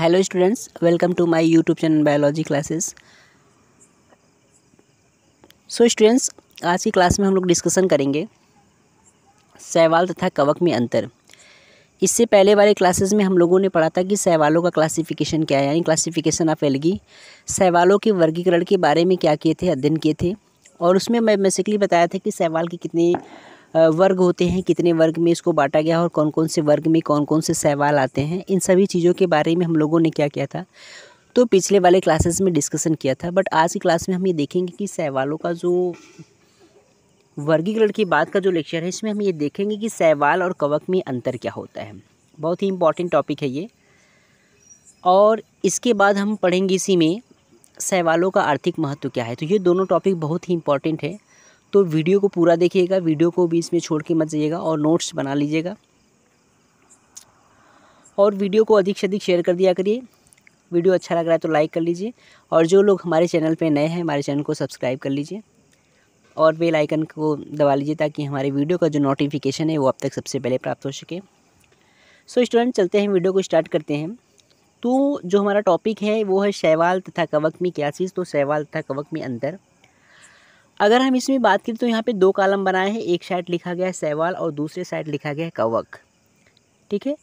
hello students welcome to my YouTube channel biology classes so students आज की class में हम लोग डिस्कशन करेंगे सहवाल तथा कवक में अंतर इससे पहले वाले क्लासेस में हम लोगों ने पढ़ा था कि सहवालों का क्लासिफिकेशन क्या है यानी क्लासिफिकेशन ऑफ एलगी सहवालों के वर्गीकरण के बारे में क्या किए थे अध्ययन किए थे और उसमें मैं बेसिकली बताया था कि सहवाल के कितने वर्ग होते हैं कितने वर्ग में इसको बांटा गया और कौन कौन से वर्ग में कौन कौन से सवाल आते हैं इन सभी चीज़ों के बारे में हम लोगों ने क्या किया था तो पिछले वाले क्लासेस में डिस्कशन किया था बट आज की क्लास में हम ये देखेंगे कि सवालों का जो वर्गीकरण की बात का जो लेक्चर है इसमें हम ये देखेंगे कि सवाल और कवक में अंतर क्या होता है बहुत ही इम्पॉर्टेंट टॉपिक है ये और इसके बाद हम पढ़ेंगे इसी में सवालों का आर्थिक महत्व क्या है तो ये दोनों टॉपिक बहुत ही इम्पॉर्टेंट है तो वीडियो को पूरा देखिएगा वीडियो को बीच में छोड़ के मत जाइएगा और नोट्स बना लीजिएगा और वीडियो को अधिक से अधिक शेयर कर दिया करिए वीडियो अच्छा लग रहा है तो लाइक कर लीजिए और जो लोग हमारे चैनल पे नए हैं हमारे चैनल को सब्सक्राइब कर लीजिए और बेल आइकन को दबा लीजिए ताकि हमारे वीडियो का जो नोटिफिकेशन है वो अब तक सबसे पहले प्राप्त हो सके सो so, स्टूडेंट चलते हैं वीडियो को स्टार्ट करते हैं तो जो हमारा टॉपिक है वो है शैवाल तथा कवक में क्या चीज़ तो शैवाल तथा कवक में अंतर अगर हम इसमें बात करें तो यहाँ पे दो कॉलम बनाए हैं एक साइड लिखा गया है सैवाल और दूसरे साइड लिखा गया है कवक ठीक है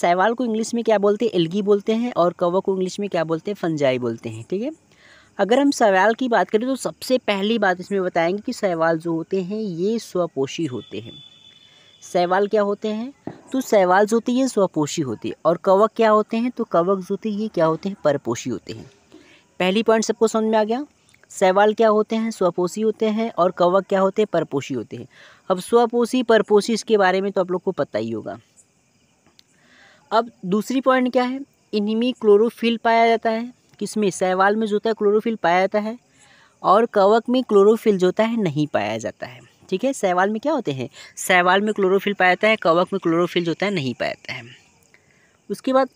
सैवाल को इंग्लिश में क्या बोलते हैं एलगी बोलते हैं और कवक को इंग्लिश में क्या बोलते हैं फंजाई बोलते हैं ठीक है अगर हम सवाल की बात करें तो सबसे पहली बात इसमें बताएंगे कि सहवाल जो होते हैं ये स्वपोषी होते हैं सहवाल क्या होते हैं तो सहवाल जो होते हैं स्वपोषी होते हैं और कवक क्या होते हैं तो कवक जो होते हैं ये क्या होते हैं परपोषी होते हैं पहली पॉइंट सबको समझ में आ गया सहवाल क्या होते हैं स्वपोषी होते हैं और कवक क्या होते हैं परपोषी होते हैं अब स्वपोषी परपोषी इसके बारे में तो आप लोग को पता ही होगा अब दूसरी पॉइंट क्या है इनमें क्लोरोफिल पाया जाता है किसमें सहवाल में जो होता है क्लोरोफिल पाया जाता है और कवक में क्लोरोफिल जो होता है नहीं पाया जाता है ठीक है सहवाल में क्या होते हैं सहवाल में क्लोरोफिल पाया जाता है कवक में क्लोरोफिल जो होता है नहीं पाया जाता है उसके बाद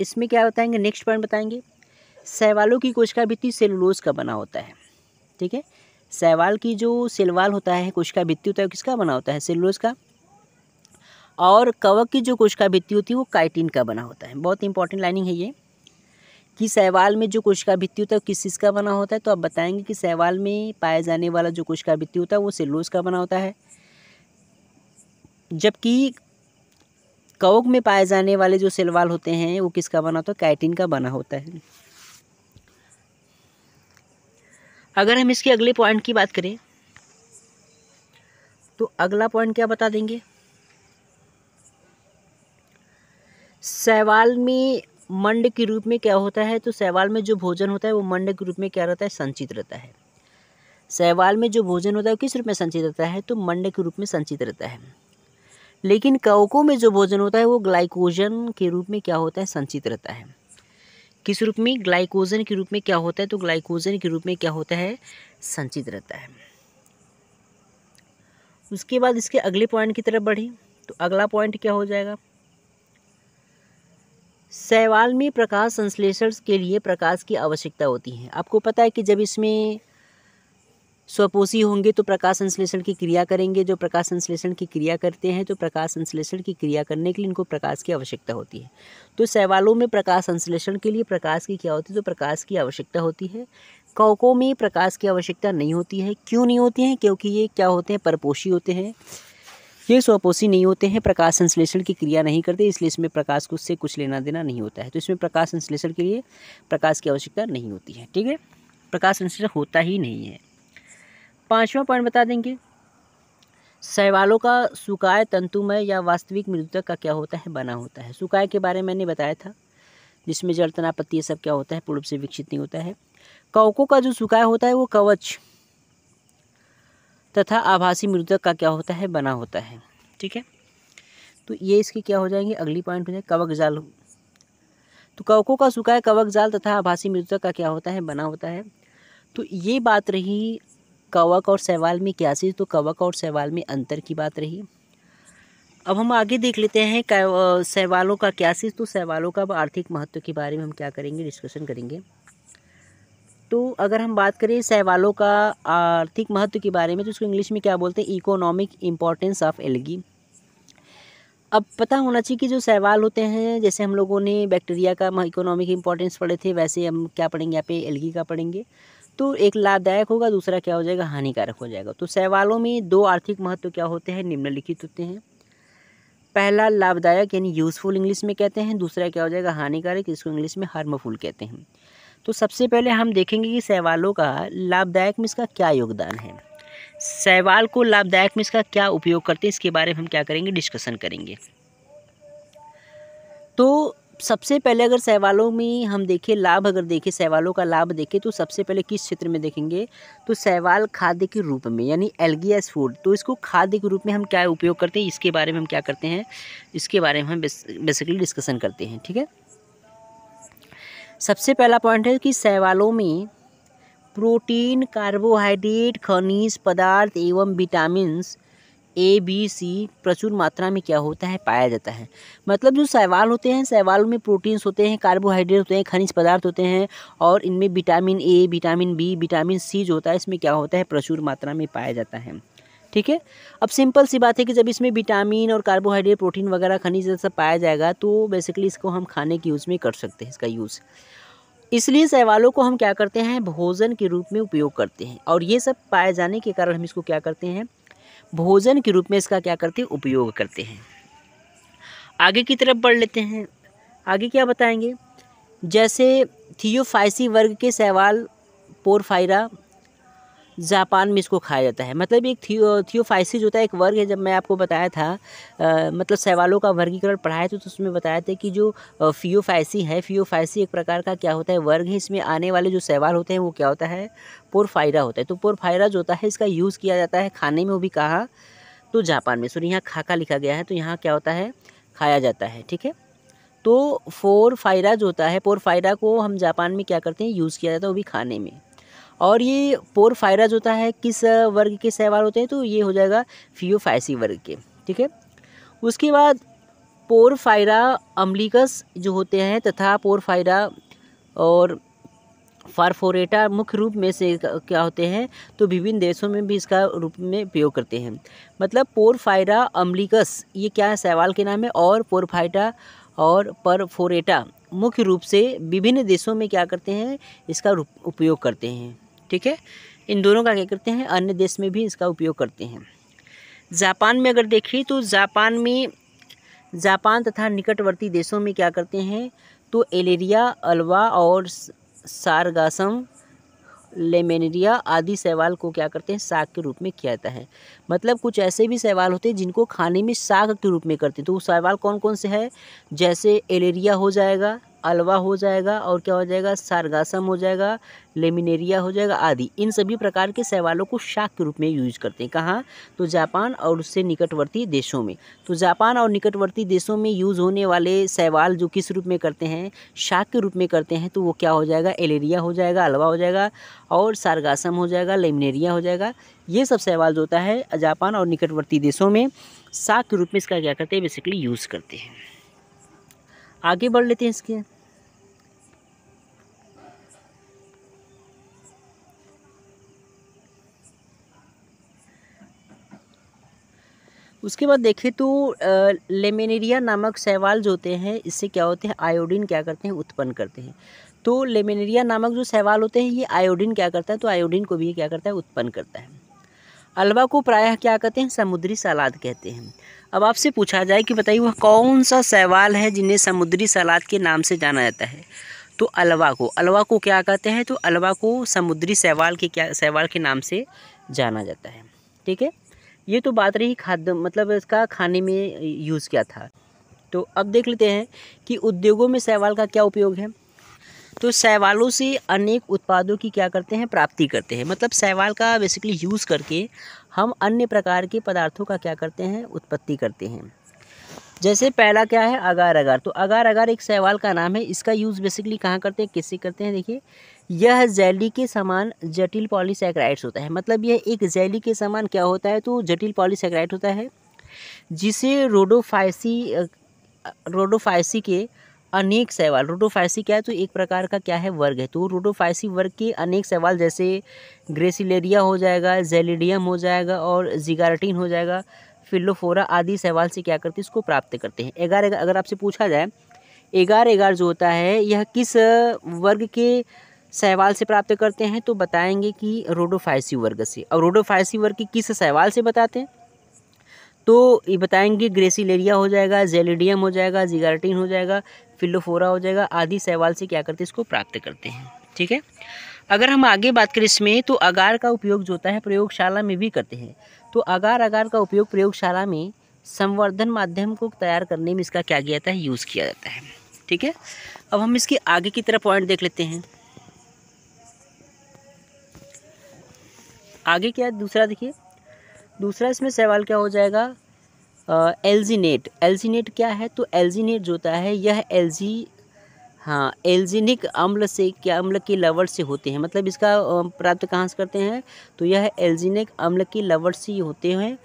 इसमें क्या बताएंगे नेक्स्ट पॉइंट बताएंगे सहवालों की कोशिका भित्ति सेलुलोज का बना होता है ठीक है सहवाल की जो सिलवाल होता है का भित्ती होता है किसका बना होता है सेलुलोज का और कवक की जो कोशिका भित्ति होती है वो काइटिन का बना होता है बहुत इंपॉर्टेंट लाइनिंग है ये कि सहवाल में जो कोशिका भित्ति होता है किस चीज़ का बना होता है तो आप बताएंगे कि सहवाल में पाया जाने वाला जो कोशिका भित्ति होता है वो सेलुलोज का बना होता है जबकि कवक में पाए जाने वाले जो सिलवाल होते हैं वो किसका बना होता है काइटिन का बना होता है अगर हम इसके अगले पॉइंट की बात करें तो अगला पॉइंट क्या बता देंगे सवाल में मंड के रूप में क्या होता है तो सवाल में जो भोजन होता है वो मंड के रूप में क्या रहता है संचित रहता है सवाल में जो भोजन होता है वो किस रूप में संचित रहता है तो मंड के रूप में संचित रहता है लेकिन कवकों में जो भोजन होता है वो ग्लाइकोजन के रूप में क्या होता है संचित रहता है किस रूप में ग्लाइकोजन के रूप में क्या होता है तो ग्लाइकोजन के रूप में क्या होता है संचित रहता है उसके बाद इसके अगले पॉइंट की तरफ बढ़ी तो अगला पॉइंट क्या हो जाएगा शैवाल में प्रकाश संश्लेषण के लिए प्रकाश की आवश्यकता होती है आपको पता है कि जब इसमें स्वपोषी होंगे तो प्रकाश संश्लेषण की क्रिया करेंगे जो प्रकाश संश्लेषण की क्रिया करते हैं तो प्रकाश संश्लेषण की क्रिया करने के लिए इनको प्रकाश की आवश्यकता होती है तो सैवालों में प्रकाश संश्लेषण के लिए प्रकाश की क्या होती है तो प्रकाश की आवश्यकता होती है कौकों में प्रकाश की आवश्यकता नहीं होती है क्यों नहीं होती है क्योंकि ये क्या होते हैं परपोषी होते हैं ये स्वपोषी नहीं होते हैं प्रकाश संश्लेषण की क्रिया नहीं करते इसलिए इसमें प्रकाश को उससे कुछ लेना देना नहीं होता है तो इसमें प्रकाश संश्लेषण के लिए प्रकाश की आवश्यकता नहीं होती है ठीक है प्रकाश संश्लेषण होता ही नहीं है पाँचवा पॉइंट बता देंगे शैवालों का सुकाय तंतुमय या वास्तविक मृतक का क्या होता है बना होता है सुकाय के बारे में मैंने बताया था जिसमें जल तनापत्ति ये सब क्या होता है पूर्व से विकसित नहीं होता है कवकों का जो सुकाय होता है वो कवच तथा आभासी मृतक का क्या होता है बना होता है ठीक है तो ये इसके क्या हो जाएंगे अगली पॉइंट हो जाए कवक जाल तो कवकों का सुकाय कवक जाल तथा आभासी मृतक का क्या होता है बना होता है तो ये बात रही कवक और सहवाल में क्या चीज़ तो कवक और सहवाल में अंतर की बात रही अब हम आगे देख लेते हैं सहवालों का क्या चीज़ तो सहवालों का आर्थिक महत्व के बारे में हम क्या करेंगे डिस्कशन करेंगे तो अगर हम बात करें सहवालों का आर्थिक महत्व के बारे में तो उसको इंग्लिश में क्या बोलते हैं इकोनॉमिक इम्पॉर्टेंस ऑफ एलगी अब पता होना चाहिए कि जो सहवाल होते हैं जैसे हम लोगों ने बैक्टीरिया का इकोनॉमिक इम्पोर्टेंस पढ़े थे वैसे हम क्या पढ़ेंगे यहाँ पे एलगी का पढ़ेंगे तो एक लाभदायक होगा दूसरा क्या हो जाएगा हानिकारक हो जाएगा तो सहवालों में दो आर्थिक महत्व क्या होते हैं निम्नलिखित होते हैं पहला लाभदायक यानी यूज़फुल इंग्लिश में कहते हैं दूसरा क्या हो जाएगा हानिकारक इसको इंग्लिश में हार्मफुल कहते हैं तो सबसे पहले हम देखेंगे कि सहवालों का लाभदायक में इसका क्या योगदान है सहवाल को लाभदायक में इसका क्या उपयोग करते हैं इसके बारे में हम क्या करेंगे डिस्कशन करेंगे तो सबसे पहले अगर सहवालों में हम देखें लाभ अगर देखें सहवालों का लाभ देखें तो सबसे पहले किस क्षेत्र में देखेंगे तो सहवाल खाद्य के रूप में यानी एल्गियास फूड तो इसको खाद्य के रूप में हम क्या उपयोग करते हैं इसके बारे में हम क्या करते हैं इसके बारे में हम बेसिकली डिस्कशन करते हैं ठीक है सबसे पहला पॉइंट है कि सहवालों में प्रोटीन कार्बोहाइड्रेट खनिज पदार्थ एवं विटामिन्स ए बी सी प्रचुर मात्रा में क्या होता है पाया जाता है मतलब जो सहवाल होते हैं सवालों में प्रोटीन्स होते हैं कार्बोहाइड्रेट होते हैं खनिज पदार्थ होते हैं और इनमें vitamin A vitamin B vitamin C जो होता है इसमें क्या होता है प्रचुर मात्रा में पाया जाता है ठीक है अब सिंपल सी बात है कि जब इसमें विटामिन और कार्बोहाइड्रेट प्रोटीन वगैरह खनिज सब पाया जाएगा तो बेसिकली इसको हम खाने के यूज़ में कर सकते हैं इसका यूज़ इसलिए सवालों को हम क्या करते हैं भोजन के रूप में उपयोग करते हैं और ये सब पाए जाने के कारण हम इसको क्या करते हैं भोजन के रूप में इसका क्या करते हैं उपयोग करते हैं आगे की तरफ बढ़ लेते हैं आगे क्या बताएंगे जैसे थियोफाइसी वर्ग के सहवाल पोरफाइरा जापान में इसको खाया जाता है मतलब एक थियो थियोफाइसिस होता है एक वर्ग है जब मैं आपको बताया था आ, मतलब सवालों का वर्गीकरण पढ़ाया था तो उसमें बताया था कि जो फियोफाइसी है फियोफाइसी एक प्रकार का क्या होता है वर्ग है इसमें आने वाले जो सवाल होते हैं वो क्या होता है पोरफायरा होता है तो पोरफायरा जो होता है इसका यूज़ किया जाता है खाने में वो भी कहा तो जापान में सॉरी यहाँ खाका लिखा गया है तो यहाँ क्या होता है खाया जाता है ठीक है तो फोर फायरा जो होता है फायरा को हम जापान में क्या करते हैं यूज़ किया जाता है वो भी खाने में और ये पोरफायरज होता है किस वर्ग के सहवाल होते हैं तो ये हो जाएगा फियोफाइसी वर्ग के ठीक है उसके बाद फायरा अम्लिकस जो होते हैं तथा फायरा और फारफोरेटा मुख्य रूप में से क्या होते हैं तो विभिन्न देशों में भी इसका रूप में प्रयोग करते हैं मतलब फायरा अम्लिकस ये क्या है सहवाल के नाम है और पोरफाइटा और परफोरेटा मुख्य रूप से विभिन्न देशों में क्या करते हैं इसका उपयोग करते हैं ठीक है इन दोनों का क्या करते हैं अन्य देश में भी इसका उपयोग करते हैं जापान में अगर देखिए तो जापान में जापान तथा निकटवर्ती देशों में क्या करते हैं तो एलेरिया अलवा और सारगासम लेमेनरिया आदि शैवाल को क्या करते हैं साग के रूप में किया जाता है मतलब कुछ ऐसे भी शैवाल होते हैं जिनको खाने में साग के रूप में करते हैं तो वो शैवाल कौन कौन से है जैसे एलेरिया हो जाएगा अलवा हो जाएगा और क्या हो जाएगा सारगासम हो जाएगा लेमिनेरिया हो जाएगा आदि इन सभी प्रकार के शैवालों को शाक के रूप में यूज करते हैं कहाँ तो जापान और उससे निकटवर्ती देशों में तो जापान और निकटवर्ती देशों में यूज़ होने वाले शैवाल जो किस रूप में करते हैं शाक के रूप में करते हैं तो वो क्या हो जाएगा एलेरिया हो जाएगा अलवा हो जाएगा और सारगासम हो जाएगा लेमिनेरिया हो जाएगा ये सब शैवाल जो होता है जापान और निकटवर्ती देशों में शाक के रूप में इसका क्या करते हैं बेसिकली यूज़ करते हैं आगे बढ़ लेते हैं इसके उसके बाद देखें तो लेमिनेरिया नामक सहवाल जो होते हैं इससे क्या होते हैं आयोडीन क्या करते हैं उत्पन्न करते हैं तो लेमिनेरिया नामक जो सवाल होते हैं ये आयोडीन क्या करता है तो आयोडीन को भी क्या करता है उत्पन्न करता है अलवा को प्रायः क्या कहते हैं समुद्री सलाद कहते हैं अब आपसे पूछा जाए कि बताइए वह कौन सा सहवाल है जिन्हें समुद्री सलाद के नाम से जाना जाता है तो अलवा को अलवा को क्या कहते हैं तो अलवा को समुद्री सहवाल के क्या सवाल के नाम से जाना जाता है ठीक है ये तो बात रही खाद्य मतलब इसका खाने में यूज़ क्या था तो अब देख लेते हैं कि उद्योगों में सवाल का क्या उपयोग है तो शैवालों से अनेक उत्पादों की क्या करते हैं प्राप्ति करते हैं मतलब सवाल का बेसिकली यूज़ करके हम अन्य प्रकार के पदार्थों का क्या करते हैं उत्पत्ति करते हैं जैसे पहला क्या है अगार अगार तो अगार अगार एक सहवाल का नाम है इसका यूज़ बेसिकली कहाँ करते हैं किससे करते हैं देखिए यह जैली के समान जटिल पॉलीसेक्राइड्स होता है मतलब यह एक जैली के समान क्या होता है तो जटिल पॉलीसेक्राइड होता है जिसे रोडोफाइसी रोडोफाइसी के अनेक सवाल रोडोफाइसी क्या है तो एक प्रकार का क्या है वर्ग है तो रोडोफाइसी वर्ग के अनेक सवाल जैसे ग्रेसिलेरिया हो जाएगा जेलिडियम हो जाएगा और जिगार्टिन हो जाएगा फिलोफोरा आदि सवाल से क्या करते हैं इसको प्राप्त करते हैं एगार अगर आपसे पूछा जाए एगार एगार जो होता है यह किस वर्ग के सहवाल से प्राप्त करते हैं तो बताएंगे कि रोडोफाइसी वर्ग से और रोडोफाइसी वर्ग किस सहवाल से बताते हैं तो ये बताएंगे ग्रेसिलेरिया हो जाएगा जेलिडियम हो जाएगा जिगार्टिन हो जाएगा फिलोफोरा हो जाएगा आदि सहवाल से क्या करते हैं इसको प्राप्त करते हैं ठीक है अगर हम आगे बात करें इसमें तो अगार का उपयोग जो होता है प्रयोगशाला में भी करते हैं तो अगार अगार का उपयोग प्रयोगशाला में संवर्धन माध्यम को तैयार करने में इसका क्या किया जाता है यूज़ किया जाता है ठीक है अब हम इसके आगे की तरफ पॉइंट देख लेते हैं आगे क्या है दूसरा देखिए दूसरा इसमें सवाल क्या हो जाएगा एल्जीनेट एल्जीनेट क्या है तो एल्जीनेट जो होता है यह एल्जी हाँ एल्जीनिक अम्ल से क्या अम्ल के लवड़ से होते हैं मतलब इसका प्राप्त कहाँ से करते हैं तो यह एल्जीनिक अम्ल के लवड़ से होते हैं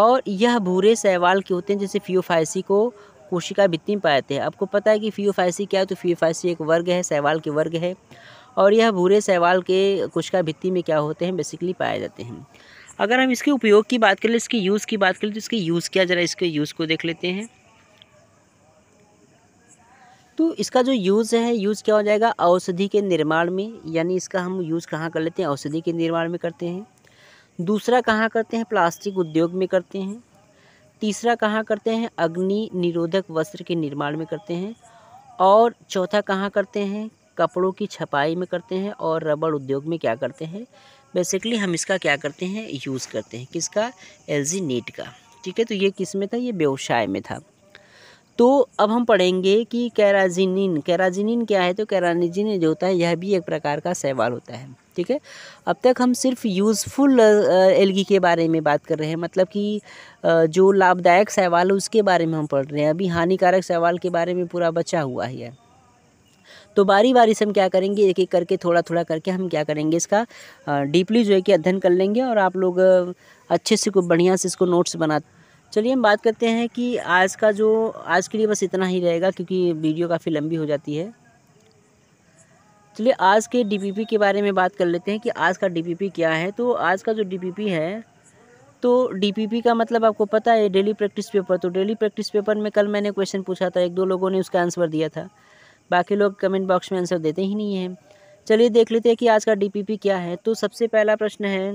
और यह भूरे सवाल के होते हैं जैसे फियोफाइसी को कोशिका भित्ति में जाते हैं आपको पता है कि फियोफाइसी क्या है तो फियोफाइसी एक वर्ग है सवाल के वर्ग है और यह भूरे सहवाल के कुशका भित्ती में क्या होते हैं बेसिकली पाए जाते हैं अगर हम इसके उपयोग की बात करें इसके यूज़ की बात करें तो इसके यूज़ क्या ज़रा इसके यूज़ को देख लेते हैं तो इसका जो यूज़ है यूज़ क्या हो जाएगा औषधि के निर्माण में यानी इसका हम यूज़ कहाँ कर लेते हैं औषधि के निर्माण में करते हैं दूसरा कहाँ करते हैं प्लास्टिक उद्योग में करते हैं तीसरा कहाँ करते हैं अग्नि निरोधक वस्त्र के निर्माण में करते हैं और चौथा कहाँ करते हैं कपड़ों की छपाई में करते हैं और रबड़ उद्योग में क्या करते हैं बेसिकली हम इसका क्या करते हैं यूज़ करते हैं किसका एल जी नेट का ठीक है तो ये किस में था ये व्यवसाय में था तो अब हम पढ़ेंगे कि कैराजिनिन कैराजिनिन क्या है तो कैराजिन जो होता है यह भी एक प्रकार का सहवाल होता है ठीक है अब तक हम सिर्फ यूज़फुल एलगी के बारे में बात कर रहे हैं मतलब कि जो लाभदायक सहवाल है उसके बारे में हम पढ़ रहे हैं अभी हानिकारक सवाल के बारे में पूरा बचा हुआ ही है तो बारी बारी से हम क्या करेंगे एक एक करके थोड़ा थोड़ा करके हम क्या करेंगे इसका डीपली जो है कि अध्ययन कर लेंगे और आप लोग अच्छे से बढ़िया से इसको नोट्स बना चलिए हम बात करते हैं कि आज का जो आज के लिए बस इतना ही रहेगा क्योंकि वीडियो काफ़ी लंबी हो जाती है चलिए आज के डी के बारे में बात कर लेते हैं कि आज का डी क्या है तो आज का जो डी है तो डीपीपी का मतलब आपको पता है डेली प्रैक्टिस पेपर तो डेली प्रैक्टिस पेपर में कल मैंने क्वेश्चन पूछा था एक दो लोगों ने उसका आंसर दिया था बाकी लोग कमेंट बॉक्स में आंसर देते ही नहीं हैं चलिए देख लेते हैं कि आज का डी क्या है तो सबसे पहला प्रश्न है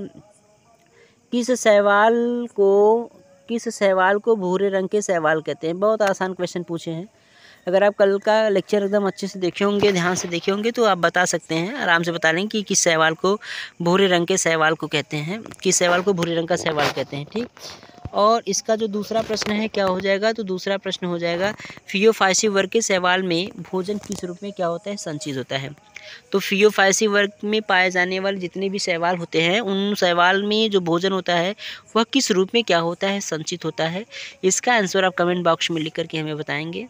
किस सहवाल को किस सहवाल को भूरे रंग के सहवाल कहते हैं बहुत आसान क्वेश्चन पूछे हैं अगर आप कल का लेक्चर एकदम अच्छे से देखे होंगे ध्यान से देखे होंगे तो आप बता सकते हैं आराम से बता लें कि किस सहवाल को भूरे रंग के सहवाल को कहते हैं किस सहवाल को भूरे रंग का सहवाल कहते हैं ठीक और इसका जो दूसरा प्रश्न है क्या हो जाएगा तो दूसरा प्रश्न हो जाएगा फियोफाइसी वर्ग के सवाल में भोजन किस रूप में क्या होता है संचित होता है तो फियोफाइसी वर्ग में पाए जाने वाले जितने भी सवाल होते हैं उन सवाल में जो भोजन होता है वह किस रूप में क्या होता है संचित होता है इसका आंसर आप कमेंट बॉक्स में लिख करके हमें बताएंगे